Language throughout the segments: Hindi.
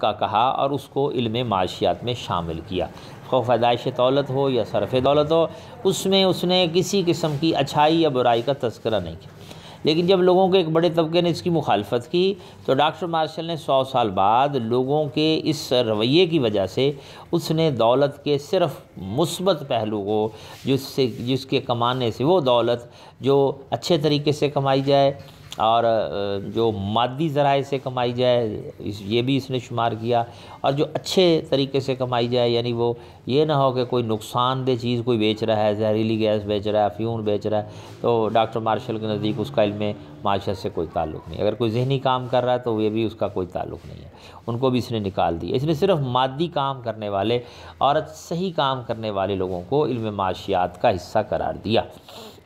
का कहा और उसको इल्म माशियात में शामिल किया खो पैदाइश दौलत हो या सरफ़ दौलत हो उसमें उसने किसी किस्म की अच्छाई या बुराई का तस्करा नहीं किया लेकिन जब लोगों के एक बड़े तबके ने इसकी मुखालफत की तो डॉक्टर मार्शल ने सौ साल बाद लोगों के इस रवैये की वजह से उसने दौलत के सिर्फ मुस्बत पहलू को जिससे जिसके कमाने से वो दौलत जो अच्छे तरीके से कमाई जाए और जो मादी ज़राए से कमाई जाए इस ये भी इसने शुमार किया और जो अच्छे तरीके से कमाई जाए यानी वो ये ना हो कि कोई नुकसानदेह चीज़ कोई बेच रहा है जहरीली गैस बेच रहा है फ्यून बेच रहा है तो डॉक्टर मार्शल के नज़दीक उसका इल्म माशरत से कोई ताल्लुक़ नहीं अगर कोई जहनी काम कर रहा है तो ये भी उसका कोई ताल्लुक़ नहीं है उनको भी इसने निकाल दिया इसने सिर्फ मादी काम करने वाले और सही काम करने वाले लोगों को इल्म माशियात का हिस्सा करार दिया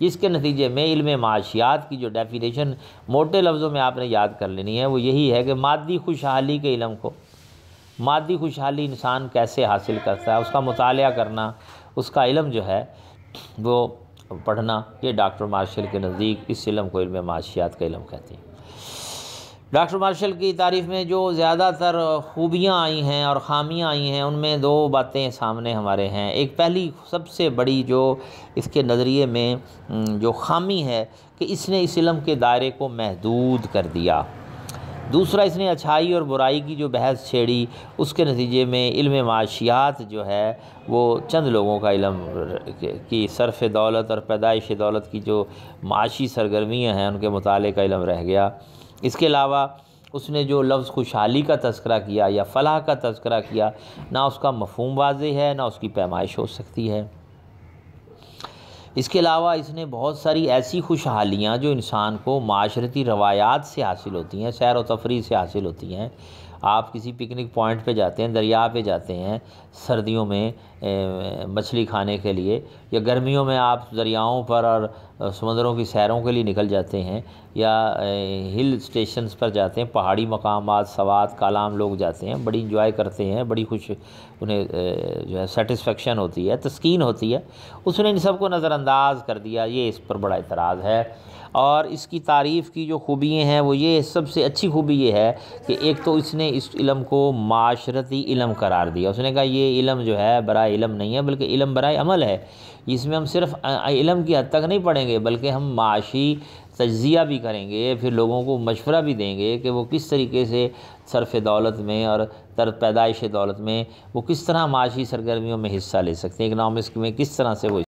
जिसके नतीजे में इल्म माशियात की जो डेफिनेशन मोटे लफ्ज़ों में आपने याद कर लेनी है वो यही है कि मादी खुशहाली के इलम को मादी खुशहाली इंसान कैसे हासिल करता है उसका मुताल करना उसका इलम जो है वो पढ़ना ये डॉक्टर मार्शल के नज़दीक इस इलम को इल्म माशियात का इलम कहते हैं डॉक्टर मार्शल की तारीफ़ में जो ज़्यादातर खूबियाँ आई हैं और ख़ामियाँ आई हैं उनमें दो बातें सामने हमारे हैं एक पहली सबसे बड़ी जो इसके नज़रिए में जो ख़ामी है कि इसने इस इलम के दायरे को महदूद कर दिया दूसरा इसने अच्छाई और बुराई की जो बहस छेड़ी उसके नतीजे में इल्म माशियात जो है वो चंद लोगों का इलम की सरफ़ दौलत और पैदाइश दौलत की जो माशी सरगर्मियाँ हैं उनके मुताले का इलम रह गया इसके अलावा उसने जो लफ्ज़ खुशहाली का तस्करा किया या फलाह का तस्करा किया ना उसका मफहम वाज है ना उसकी पैमाइश हो सकती है इसके अलावा इसने बहुत सारी ऐसी खुशहालियाँ जो इंसान को माशरती रवायात से हासिल होती हैं सैर व तफरी से हासिल होती हैं आप किसी पिकनिक पॉइंट पे जाते हैं दरिया पे जाते हैं सर्दियों में मछली खाने के लिए या गर्मियों में आप दरियाओं पर और समंदरों की सैरों के लिए निकल जाते हैं या हिल स्टेशंस पर जाते हैं पहाड़ी मकाम सवात कलाम लोग जाते हैं बड़ी इंजॉय करते हैं बड़ी खुश उन्हें जो है सेटिस्फेक्शन होती है तस्कीन होती है उसने इन सबको नज़रअंदाज कर दिया ये इस पर बड़ा इतराज़ है और इसकी तारीफ़ की जो खूबियाँ हैं वो ये सबसे अच्छी खूबी ये है कि एक तो इसने इस इलम को माशरती इलम करार दिया उसने कहा ये इलम जो है बरा इलम नहीं है बल्कि इलम बरा अमल है इसमें हम सिर्फ इलम की हद तक नहीं पढ़ेंगे बल्कि हम माशी तजिया भी करेंगे फिर लोगों को मशवरा भी देंगे कि वो किस तरीके से सरफ़ दौलत में और तर पैदाइश दौलत में वो किस तरह माशी सरगर्मियों में हिस्सा ले सकते हैं इकनॉमिक्स में किस तरह से वो